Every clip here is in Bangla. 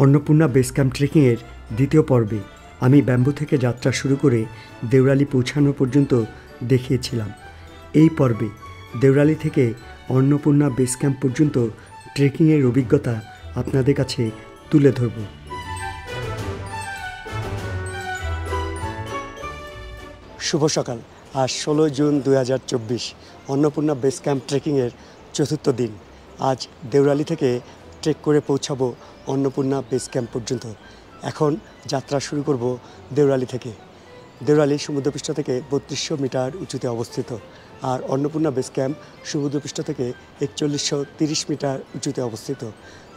অন্নপূর্ণা বেস ক্যাম্প ট্রেকিংয়ের দ্বিতীয় পর্বে আমি ব্যাম্বু থেকে যাত্রা শুরু করে দেউরালি পৌঁছানো পর্যন্ত দেখিয়েছিলাম এই পর্বে দেউরালি থেকে অন্নপূর্ণা বেস ক্যাম্প পর্যন্ত ট্রেকিংয়ের অভিজ্ঞতা আপনাদের কাছে তুলে ধরব শুভ সকাল আজ ষোলোই জুন দু হাজার চব্বিশ অন্নপূর্ণা বেস ক্যাম্প ট্রেকিংয়ের চতুর্থ দিন আজ দেউরালি থেকে ট্রেক করে পৌঁছাবো অন্নপূর্ণা বেস ক্যাম্প পর্যন্ত এখন যাত্রা শুরু করব দেউরালি থেকে দেউরালি সমুদ্রপৃষ্ঠ থেকে বত্রিশশো মিটার উঁচুতে অবস্থিত আর অন্নপূর্ণা বেস ক্যাম্প সমুদ্রপৃষ্ঠ থেকে একচল্লিশশো তিরিশ মিটার উঁচুতে অবস্থিত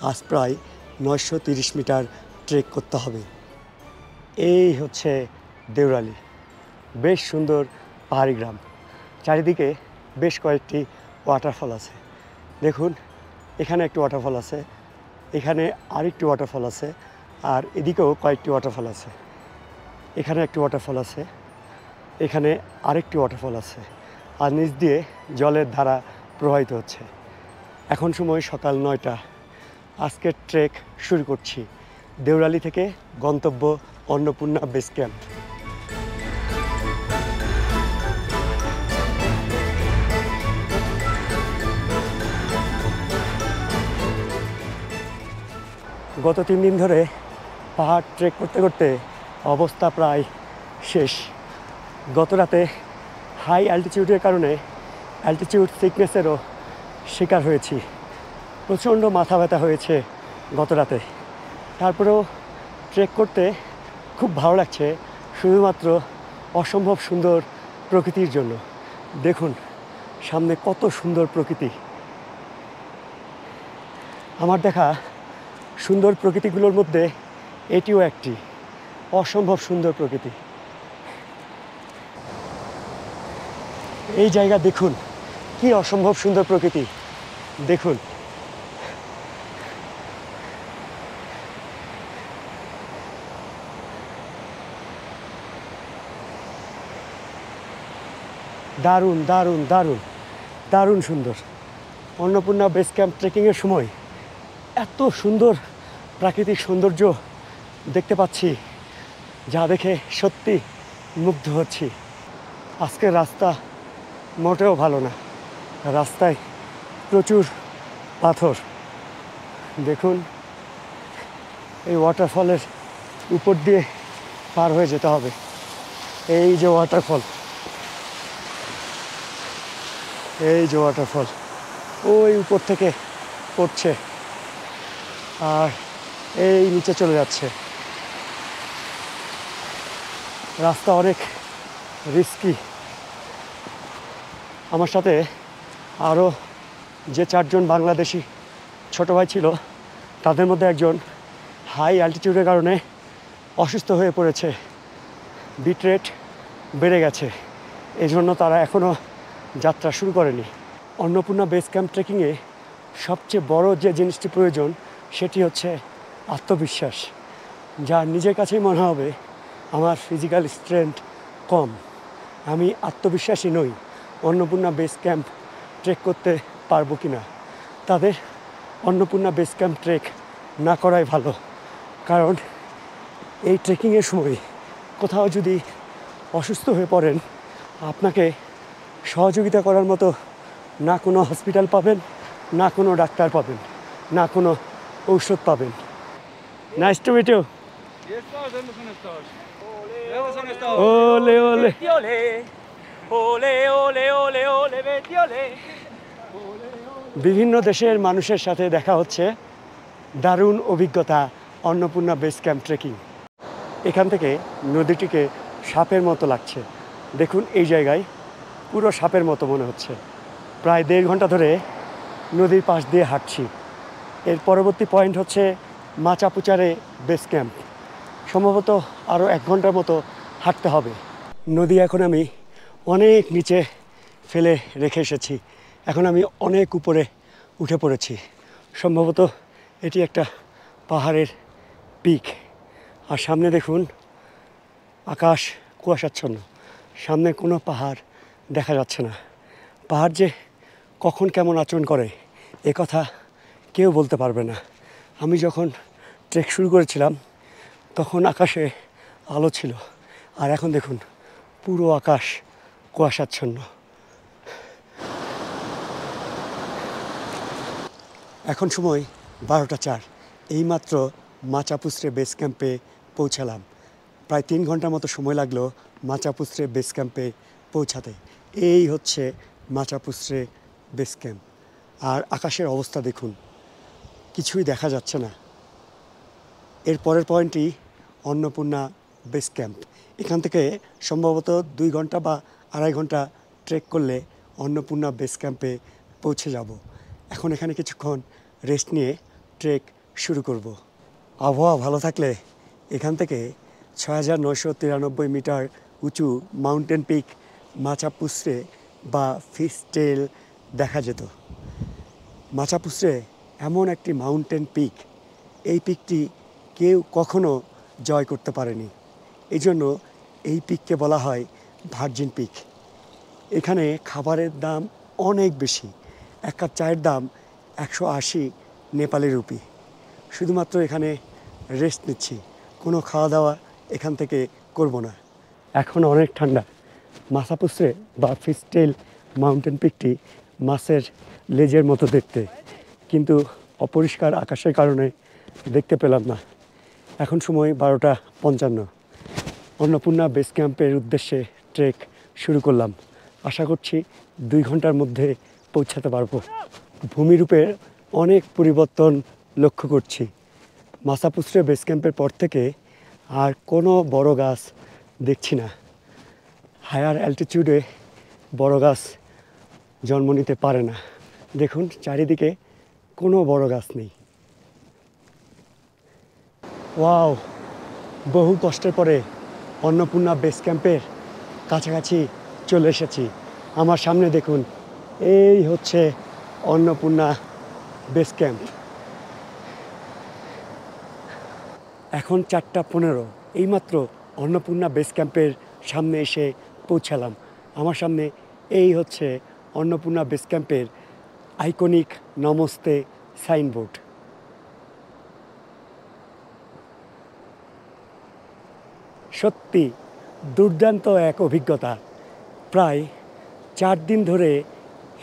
আজ প্রায় নয়শো তিরিশ মিটার ট্রেক করতে হবে এই হচ্ছে দেউরালি বেশ সুন্দর পাহাড়ি গ্রাম চারিদিকে বেশ কয়েকটি ওয়াটারফল আছে দেখুন এখানে একটি ওয়াটারফল আছে এখানে আরেকটি ওয়াটারফল আছে আর এদিকেও কয়েকটি ওয়াটারফল আছে এখানে একটি ওয়াটারফল আছে এখানে আরেকটি ওয়াটারফল আছে আর নিচ দিয়ে জলের ধারা প্রবাহিত হচ্ছে এখন সময় সকাল নয়টা আজকের ট্রেক শুরু করছি দেউরালি থেকে গন্তব্য অন্নপূর্ণা বেস ক্যাম্প গত তিন দিন ধরে পাহাড় ট্রেক করতে করতে অবস্থা প্রায় শেষ গত রাতে হাই অ্যালটিচিউডের কারণে অ্যালটিচিউড সিকনেসেরও শিকার হয়েছি প্রচণ্ড মাথা ব্যথা হয়েছে গত রাতে তারপরেও ট্রেক করতে খুব ভালো লাগছে শুধুমাত্র অসম্ভব সুন্দর প্রকৃতির জন্য দেখুন সামনে কত সুন্দর প্রকৃতি আমার দেখা সুন্দর প্রকৃতিগুলোর মধ্যে এটিও একটি অসম্ভব সুন্দর প্রকৃতি এই জায়গা দেখুন কি অসম্ভব সুন্দর প্রকৃতি দেখুন দারুণ দারুণ দারুণ দারুণ সুন্দর অন্নপূর্ণা বেস ক্যাম্প ট্রেকিংয়ের সময় এত সুন্দর প্রাকৃতিক সৌন্দর্য দেখতে পাচ্ছি যা দেখে সত্যি মুগ্ধ হচ্ছি আজকের রাস্তা মোটেও ভালো না রাস্তায় প্রচুর পাথর দেখুন এই ওয়াটারফলের উপর দিয়ে পার হয়ে যেতে হবে এই যে ওয়াটারফল এই যে ওয়াটারফল ওই উপর থেকে পড়ছে আর এই নিচে চলে যাচ্ছে রাস্তা অনেক রিস্কি আমার সাথে আরও যে চারজন বাংলাদেশি ছোট ভাই ছিল তাদের মধ্যে একজন হাই অ্যালটিটিউডের কারণে অসুস্থ হয়ে পড়েছে বিট রেট বেড়ে গেছে এই জন্য তারা এখনও যাত্রা শুরু করেনি অন্নপূর্ণা বেস ক্যাম্প ট্রেকিংয়ে সবচেয়ে বড় যে জিনিসটি প্রয়োজন সেটি হচ্ছে আত্মবিশ্বাস যা নিজের কাছেই মনে হবে আমার ফিজিক্যাল স্ট্রেংথ কম আমি আত্মবিশ্বাসী নই অন্নপূর্ণা বেস ক্যাম্প ট্রেক করতে পারবো কি না তাদের অন্নপূর্ণা বেস ক্যাম্প ট্রেক না করাই ভালো কারণ এই ট্রেকিংয়ের সময় কোথাও যদি অসুস্থ হয়ে পড়েন আপনাকে সহযোগিতা করার মতো না কোনো হসপিটাল পাবেন না কোনো ডাক্তার পাবেন না কোনো ঔষধ পাবেন নাইস টু মিট ইউ ওলে ওলে বিভিন্ন দেশের মানুষের সাথে দেখা হচ্ছে দারুণ অভিজ্ঞতা অন্নপূর্ণা বেস ক্যাম্প ট্রেকিং এখান থেকে নদীটিকে সাপের মতো লাগছে দেখুন এই জায়গায় পুরো সাপের মতো মনে হচ্ছে প্রায় দেড় ঘন্টা ধরে নদীর পাশ দিয়ে হাঁটছি এর পরবর্তী পয়েন্ট হচ্ছে মাচাপুচারে বেস ক্যাম্প সম্ভবত আরও এক ঘন্টার মতো হাঁটতে হবে নদী এখন আমি অনেক নিচে ফেলে রেখে এসেছি এখন আমি অনেক উপরে উঠে পড়েছি সম্ভবত এটি একটা পাহাড়ের পিক আর সামনে দেখুন আকাশ কুয়াশাচ্ছন্ন সামনে কোনো পাহাড় দেখা যাচ্ছে না পাহাড় যে কখন কেমন আচরণ করে কথা কেউ বলতে পারবে না আমি যখন ট্রেক শুরু করেছিলাম তখন আকাশে আলো ছিল আর এখন দেখুন পুরো আকাশ কুয়াশাচ্ছন্ন এখন সময় বারোটা চার এইমাত্র মাচাপুস্ত্রে বেস ক্যাম্পে পৌঁছালাম প্রায় তিন ঘন্টার মতো সময় লাগলো মাচাপুস্ত্রে বেস ক্যাম্পে পৌঁছাতে এই হচ্ছে মাচাপুস্ত্রে বেস ক্যাম্প আর আকাশের অবস্থা দেখুন কিছুই দেখা যাচ্ছে না এর পরের পয়েন্টটি অন্নপূর্ণা বেস ক্যাম্প এখান থেকে সম্ভবত দুই ঘন্টা বা আড়াই ঘন্টা ট্রেক করলে অন্নপূর্ণা বেস ক্যাম্পে পৌঁছে যাব এখন এখানে কিছুক্ষণ রেস্ট নিয়ে ট্রেক শুরু করব আবহাওয়া ভালো থাকলে এখান থেকে ছয় হাজার নয়শো তিরানব্বই মিটার উঁচু মাউন্টেন পিক মাছাপুসরে বা ফিস দেখা যেত মাছাপুসরে এমন একটি মাউন্টেন পিক এই পিকটি কেউ কখনো জয় করতে পারেনি এজন্য এই পিককে বলা হয় ভার্জিন পিক এখানে খাবারের দাম অনেক বেশি এক কাপ চায়ের দাম একশো আশি নেপালি রুপি শুধুমাত্র এখানে রেস্ট নিচ্ছি কোনো খাওয়া দাওয়া এখান থেকে করব না এখন অনেক ঠান্ডা মাসাপুস্রে বা ফিস্টেল মাউন্টেন পিকটি মাছের লেজের মতো দেখতে কিন্তু অপরিষ্কার আকাশের কারণে দেখতে পেলাম না এখন সময় বারোটা পঞ্চান্ন অন্নপূর্ণা বেস ক্যাম্পের উদ্দেশ্যে ট্রেক শুরু করলাম আশা করছি দুই ঘন্টার মধ্যে পৌঁছাতে পারবো ভূমিরূপের অনেক পরিবর্তন লক্ষ্য করছি মাসাপুসরে বেস ক্যাম্পের পর থেকে আর কোনো বড় গাছ দেখছি না হায়ার অ্যালটিটিউডে বড় গাছ জন্ম নিতে পারে না দেখুন চারিদিকে কোনো বড় গাছ নেই ওয়াও বহু কষ্টের পরে অন্নপূর্ণা বেস ক্যাম্পের কাছাকাছি চলে এসেছি আমার সামনে দেখুন এই হচ্ছে অন্নপূর্ণা বেস ক্যাম্প এখন চারটা পনেরো এইমাত্র অন্নপূর্ণা বেস ক্যাম্পের সামনে এসে পৌঁছালাম আমার সামনে এই হচ্ছে অন্নপূর্ণা বেস ক্যাম্পের আইকনিক নমস্তে সাইনবোর্ড সত্যি দুর্দান্ত এক অভিজ্ঞতা প্রায় চার দিন ধরে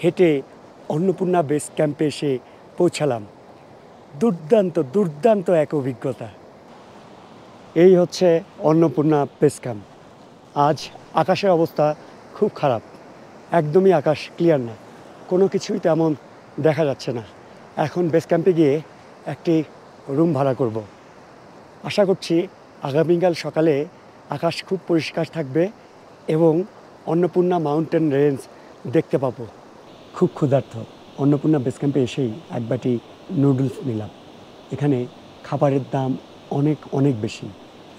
হেঁটে অন্নপূর্ণা বেস ক্যাম্পে এসে পৌঁছালাম দুর্দান্ত দুর্দান্ত এক অভিজ্ঞতা এই হচ্ছে অন্নপূর্ণা বেস ক্যাম্প আজ আকাশের অবস্থা খুব খারাপ একদমই আকাশ ক্লিয়ার না কোনো কিছুই তেমন দেখা যাচ্ছে না এখন বেস ক্যাম্পে গিয়ে একটি রুম ভাড়া করব। আশা করছি আগামীকাল সকালে আকাশ খুব পরিষ্কার থাকবে এবং অন্নপূর্ণা মাউন্টেন রেঞ্জ দেখতে পাবো খুব ক্ষুধার্থ অন্নপূর্ণা বেস ক্যাম্পে এসেই এক বাটি নুডলস নিলাম এখানে খাবারের দাম অনেক অনেক বেশি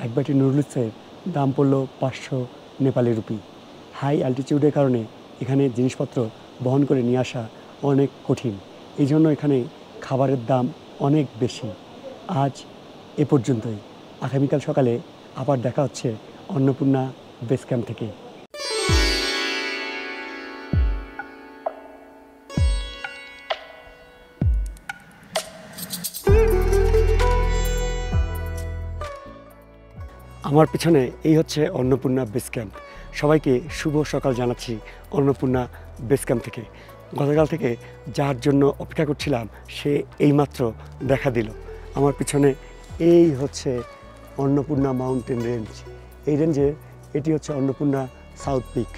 এক বাটি নুডলসের দাম পড়লো পাঁচশো নেপালি রুপি হাই অ্যালটিটিউডের কারণে এখানে জিনিসপত্র বহন করে নিয়ে আসা অনেক কঠিন এই জন্য এখানে খাবারের দাম অনেক বেশি আজ এ পর্যন্তই আগামীকাল সকালে আবার দেখা হচ্ছে অন্নপূর্ণা বেস ক্যাম্প থেকে আমার পিছনে এই হচ্ছে অন্নপূর্ণা বেস ক্যাম্প সবাইকে শুভ সকাল জানাচ্ছি অন্নপূর্ণা বেসক্যাম্প থেকে গতকাল থেকে যার জন্য অপেক্ষা করছিলাম সে এইমাত্র দেখা দিল আমার পিছনে এই হচ্ছে অন্নপূর্ণা মাউন্টেন রেঞ্জ এই রেঞ্জে এটি হচ্ছে অন্নপূর্ণা সাউথ পিক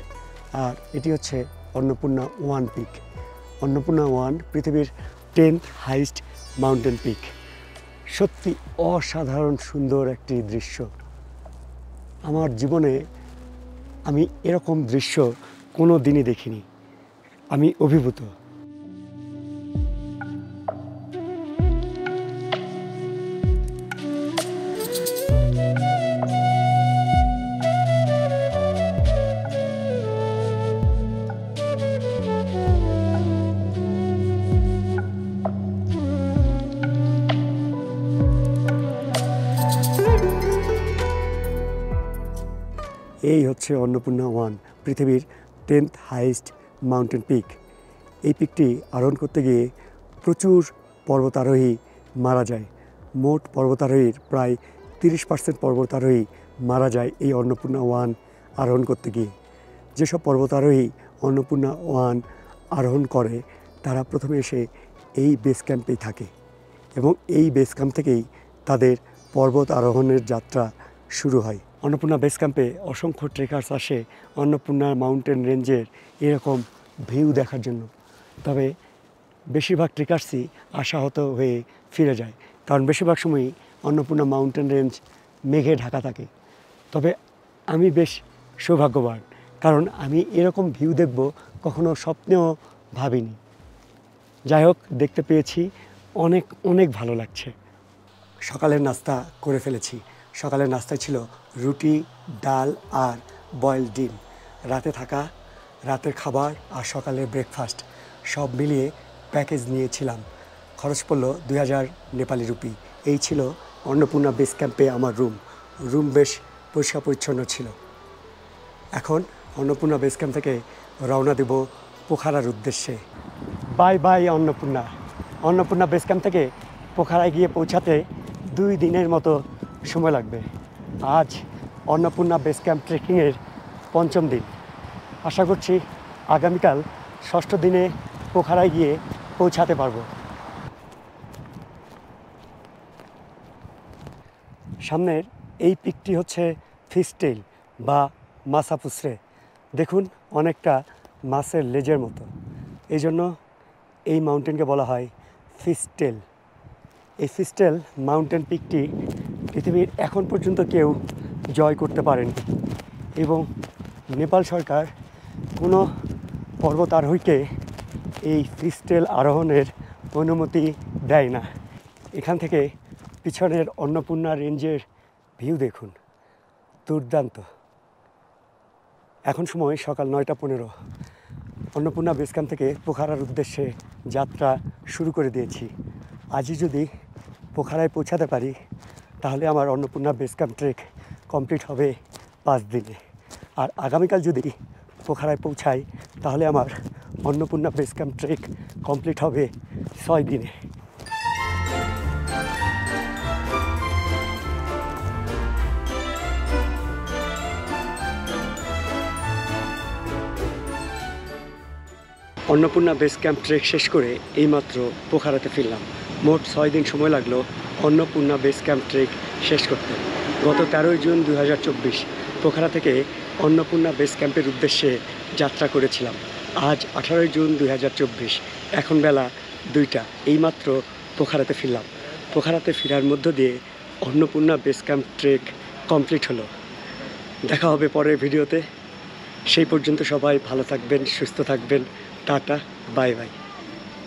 আর এটি হচ্ছে Annapurna one peak Annapurna one পৃথিবীর টেন্থ হাইস্ট মাউন্টেন পিক সত্যি অসাধারণ সুন্দর একটি দৃশ্য আমার জীবনে আমি এরকম দৃশ্য কোনো দিনই দেখিনি আমি অভিভূত এই হচ্ছে অন্নপূর্ণা ওয়ান পৃথিবীর টেন্থ হাইস্ট মাউন্টেন পিক এই পিকটি আরোহণ করতে গিয়ে প্রচুর পর্বতারোহী মারা যায় মোট পর্বতারোহীর প্রায় তিরিশ পার্সেন্ট পর্বতারোহী মারা যায় এই অন্নপূর্ণা ওয়ান আরোহণ করতে গিয়ে যেসব পর্বতারোহী অন্নপূর্ণা ওয়ান আরোহণ করে তারা প্রথমে এসে এই বেস ক্যাম্পেই থাকে এবং এই বেস ক্যাম্প থেকেই তাদের পর্বত আরোহণের যাত্রা শুরু হয় অন্নপূর্ণা বেস ক্যাম্পে অসংখ্য ট্রেকার্স আসে অন্নপূর্ণা মাউন্টেন রেঞ্জের এরকম ভিউ দেখার জন্য তবে বেশিরভাগ ট্রেকার্সই আশাহত হয়ে ফিরে যায় কারণ বেশিরভাগ সময়ই অন্নপূর্ণা মাউন্টেন রেঞ্জ মেঘে ঢাকা থাকে তবে আমি বেশ সৌভাগ্যবান কারণ আমি এরকম ভিউ দেখব কখনো স্বপ্নেও ভাবিনি যাই হোক দেখতে পেয়েছি অনেক অনেক ভালো লাগছে সকালের নাস্তা করে ফেলেছি সকালের নাস্তা ছিল রুটি ডাল আর বয়েল ডিম রাতে থাকা রাতের খাবার আর সকালের ব্রেকফাস্ট সব মিলিয়ে প্যাকেজ নিয়েছিলাম খরচ পড়লো দুই হাজার নেপালি রুপি এই ছিল অন্নপূর্ণা বেস ক্যাম্পে আমার রুম রুম বেশ পরিষ্কার পরিচ্ছন্ন ছিল এখন অন্নপূর্ণা বেস ক্যাম্প থেকে রওনা দেব পোখারার উদ্দেশ্যে bye bye Annapurna Annapurna base camp থেকে পোখারায় গিয়ে পৌঁছাতে দুই দিনের মতো সময় লাগবে আজ অন্নপূর্ণা বেস ক্যাম্প ট্রেকিংয়ের পঞ্চম দিন আশা করছি আগামীকাল ষষ্ঠ দিনে পোখারায় গিয়ে পৌঁছাতে পারবো সামনের এই পিকটি হচ্ছে ফিস্টেল বা মাসা পুসরে দেখুন অনেকটা মাছের লেজের মতো এই জন্য এই মাউন্টেনকে বলা হয় ফিস্টেল এই ফিস্টেল মাউন্টেন পিকটি পৃথিবীর এখন পর্যন্ত কেউ জয় করতে পারেনি এবং নেপাল সরকার কোনো পর্বতারোহীকে এই ফ্রিস্টেল আরোহণের অনুমতি দেয় না এখান থেকে পিছনের অন্নপূর্ণা রেঞ্জের ভিউ দেখুন দুর্দান্ত এখন সময় সকাল নয়টা পনেরো অন্নপূর্ণা বেসক্যাম্প থেকে পোখারার উদ্দেশ্যে যাত্রা শুরু করে দিয়েছি আজই যদি পোখারায় পৌঁছাতে পারি তাহলে আমার Annapurna base camp trek complete হবে পাঁচ দিনে আর আগামীকাল যদি পোখারায় পৌঁছাই তাহলে আমার Annapurna base camp trek complete হবে ছয় দিনে অন্নপূর্ণা বেস ক্যাম্প ট্রেক শেষ করে এইমাত্র পোখারাতে ফিরলাম মোট ছয় দিন সময় লাগলো অন্নপূর্ণা বেস ক্যাম্প ট্রেক শেষ করতে গত তেরোই জুন দু পোখরা থেকে অন্নপূর্ণা বেস ক্যাম্পের উদ্দেশ্যে যাত্রা করেছিলাম আজ আঠারোই জুন দু এখন বেলা দুইটা এইমাত্র পোখারাতে ফিরলাম পোখারাতে ফেরার মধ্য দিয়ে Annapurna base camp trek complete হলো দেখা হবে পরের ভিডিওতে সেই পর্যন্ত সবাই ভালো থাকবেন সুস্থ থাকবেন টাটা বাই বাই